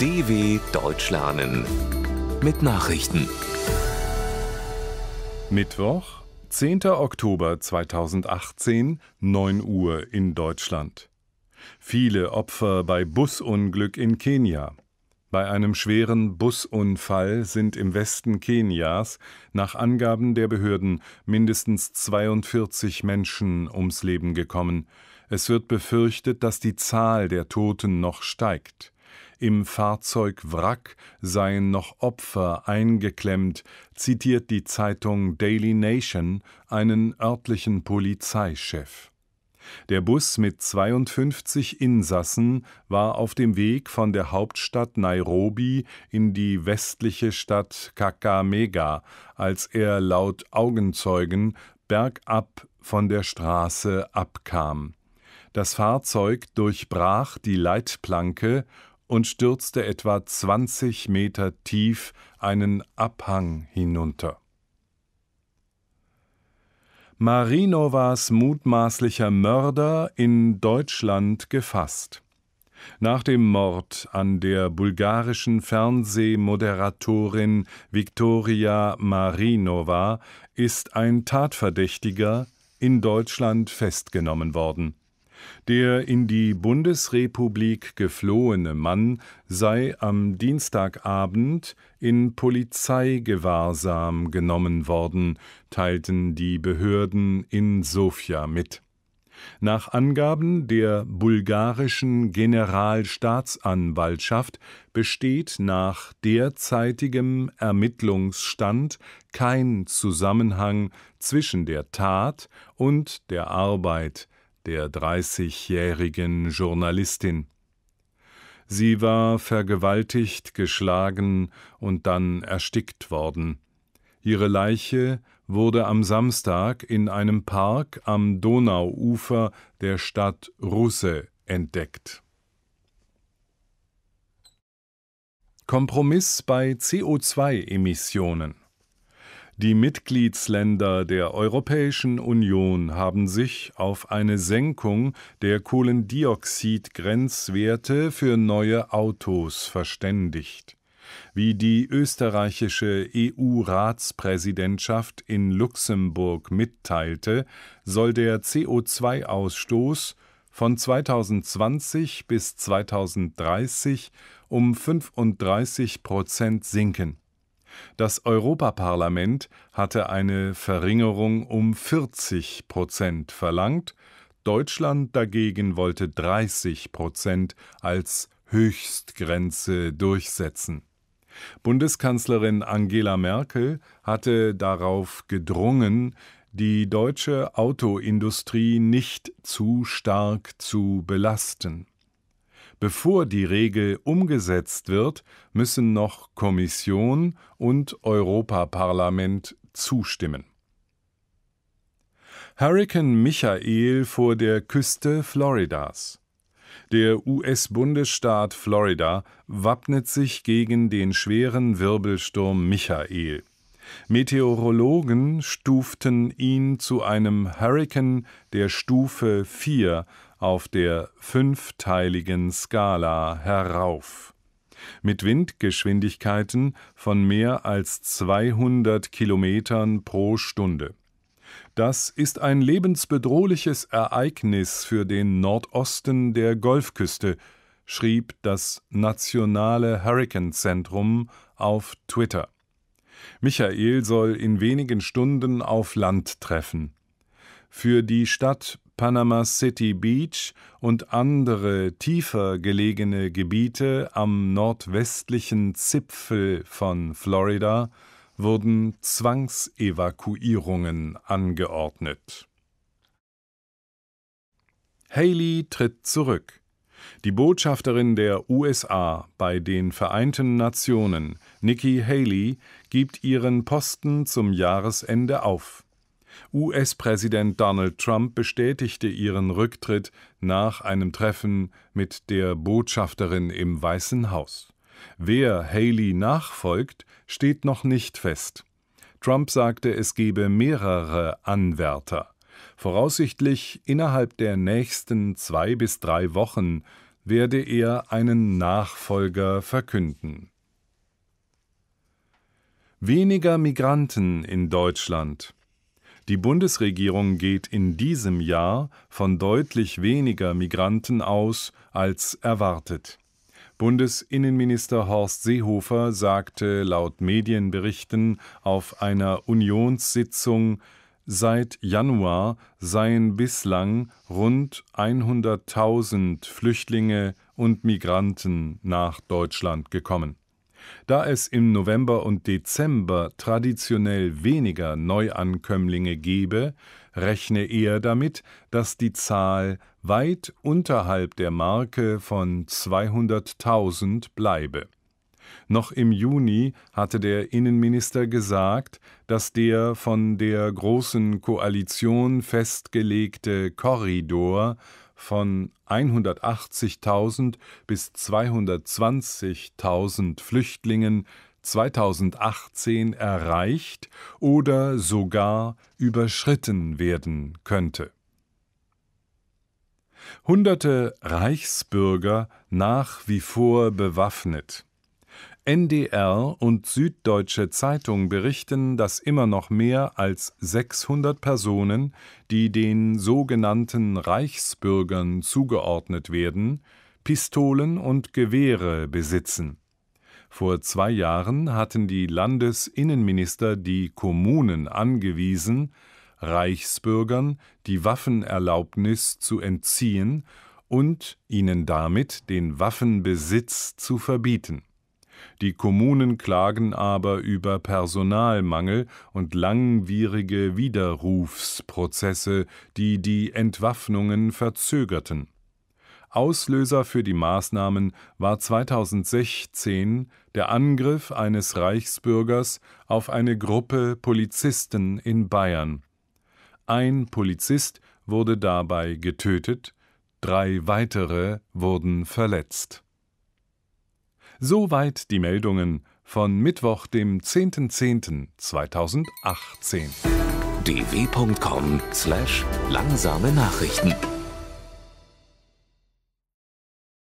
DW Deutsch lernen mit Nachrichten. Mittwoch, 10. Oktober 2018, 9 Uhr in Deutschland. Viele Opfer bei Busunglück in Kenia. Bei einem schweren Busunfall sind im Westen Kenias nach Angaben der Behörden mindestens 42 Menschen ums Leben gekommen. Es wird befürchtet, dass die Zahl der Toten noch steigt. Im Fahrzeugwrack seien noch Opfer eingeklemmt, zitiert die Zeitung Daily Nation einen örtlichen Polizeichef. Der Bus mit 52 Insassen war auf dem Weg von der Hauptstadt Nairobi in die westliche Stadt Kakamega, als er laut Augenzeugen bergab von der Straße abkam. Das Fahrzeug durchbrach die Leitplanke und stürzte etwa 20 Meter tief einen Abhang hinunter. Marinovas mutmaßlicher Mörder in Deutschland gefasst. Nach dem Mord an der bulgarischen Fernsehmoderatorin Viktoria Marinova ist ein Tatverdächtiger in Deutschland festgenommen worden. Der in die Bundesrepublik geflohene Mann sei am Dienstagabend in Polizeigewahrsam genommen worden, teilten die Behörden in Sofia mit. Nach Angaben der bulgarischen Generalstaatsanwaltschaft besteht nach derzeitigem Ermittlungsstand kein Zusammenhang zwischen der Tat und der Arbeit der 30-jährigen Journalistin. Sie war vergewaltigt, geschlagen und dann erstickt worden. Ihre Leiche wurde am Samstag in einem Park am Donauufer der Stadt Russe entdeckt. Kompromiss bei CO2-Emissionen die Mitgliedsländer der Europäischen Union haben sich auf eine Senkung der Kohlendioxidgrenzwerte für neue Autos verständigt. Wie die österreichische EU-Ratspräsidentschaft in Luxemburg mitteilte, soll der CO2-Ausstoß von 2020 bis 2030 um 35 Prozent sinken. Das Europaparlament hatte eine Verringerung um 40 Prozent verlangt, Deutschland dagegen wollte 30 Prozent als Höchstgrenze durchsetzen. Bundeskanzlerin Angela Merkel hatte darauf gedrungen, die deutsche Autoindustrie nicht zu stark zu belasten. Bevor die Regel umgesetzt wird, müssen noch Kommission und Europaparlament zustimmen. Hurrikan Michael vor der Küste Floridas. Der US-Bundesstaat Florida wappnet sich gegen den schweren Wirbelsturm Michael. Meteorologen stuften ihn zu einem Hurrikan der Stufe 4 auf der fünfteiligen Skala herauf. Mit Windgeschwindigkeiten von mehr als 200 Kilometern pro Stunde. Das ist ein lebensbedrohliches Ereignis für den Nordosten der Golfküste, schrieb das Nationale Hurricane Zentrum auf Twitter. Michael soll in wenigen Stunden auf Land treffen. Für die Stadt Panama City Beach und andere tiefer gelegene Gebiete am nordwestlichen Zipfel von Florida wurden Zwangsevakuierungen angeordnet. Haley tritt zurück. Die Botschafterin der USA bei den Vereinten Nationen, Nikki Haley, gibt ihren Posten zum Jahresende auf. US-Präsident Donald Trump bestätigte ihren Rücktritt nach einem Treffen mit der Botschafterin im Weißen Haus. Wer Haley nachfolgt, steht noch nicht fest. Trump sagte, es gebe mehrere Anwärter. Voraussichtlich innerhalb der nächsten zwei bis drei Wochen werde er einen Nachfolger verkünden. Weniger Migranten in Deutschland. Die Bundesregierung geht in diesem Jahr von deutlich weniger Migranten aus als erwartet. Bundesinnenminister Horst Seehofer sagte laut Medienberichten auf einer Unionssitzung, Seit Januar seien bislang rund 100.000 Flüchtlinge und Migranten nach Deutschland gekommen. Da es im November und Dezember traditionell weniger Neuankömmlinge gebe, rechne er damit, dass die Zahl weit unterhalb der Marke von 200.000 bleibe. Noch im Juni hatte der Innenminister gesagt, dass der von der Großen Koalition festgelegte Korridor von 180.000 bis 220.000 Flüchtlingen 2018 erreicht oder sogar überschritten werden könnte. Hunderte Reichsbürger nach wie vor bewaffnet. NDR und Süddeutsche Zeitung berichten, dass immer noch mehr als 600 Personen, die den sogenannten Reichsbürgern zugeordnet werden, Pistolen und Gewehre besitzen. Vor zwei Jahren hatten die Landesinnenminister die Kommunen angewiesen, Reichsbürgern die Waffenerlaubnis zu entziehen und ihnen damit den Waffenbesitz zu verbieten. Die Kommunen klagen aber über Personalmangel und langwierige Widerrufsprozesse, die die Entwaffnungen verzögerten. Auslöser für die Maßnahmen war 2016 der Angriff eines Reichsbürgers auf eine Gruppe Polizisten in Bayern. Ein Polizist wurde dabei getötet, drei weitere wurden verletzt. Soweit die Meldungen von Mittwoch, dem 10.10.2018. dw.com/langsame Nachrichten